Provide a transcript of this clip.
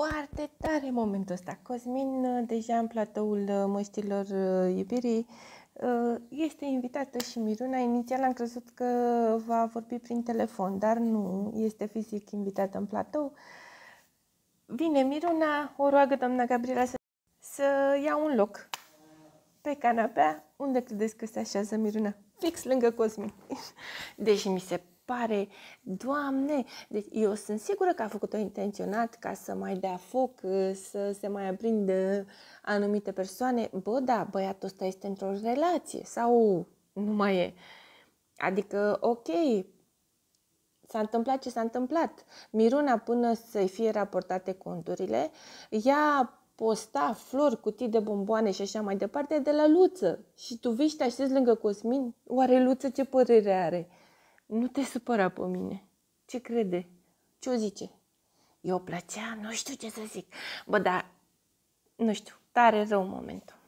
foarte tare momentul ăsta. Cosmin, uh, deja în platoul uh, măștilor uh, iubirii, este invitată și Miruna. Inițial am crezut că va vorbi prin telefon, dar nu, este fizic invitată în platou. Vine Miruna, o roagă doamna Gabriela să, să ia un loc pe canapea. Unde credeți că se așează Miruna? Fix lângă Cosmin. Deși mi se pare, Doamne, deci eu sunt sigură că a făcut-o intenționat ca să mai dea foc, ă, să se mai aprindă anumite persoane. Bă, da, băiatul ăsta este într-o relație sau nu mai e. Adică, ok, s-a întâmplat ce s-a întâmplat. Miruna, până să-i fie raportate conturile, ea posta flori, cutii de bomboane și așa mai departe de la Luță. Și tu vii și te lângă Cosmin? Oare Luță ce părere are? nu te supăra pe mine. Ce crede? Ce o zice? Eu plăcea, nu știu ce să zic. Bă, dar, nu știu, tare rău momentul.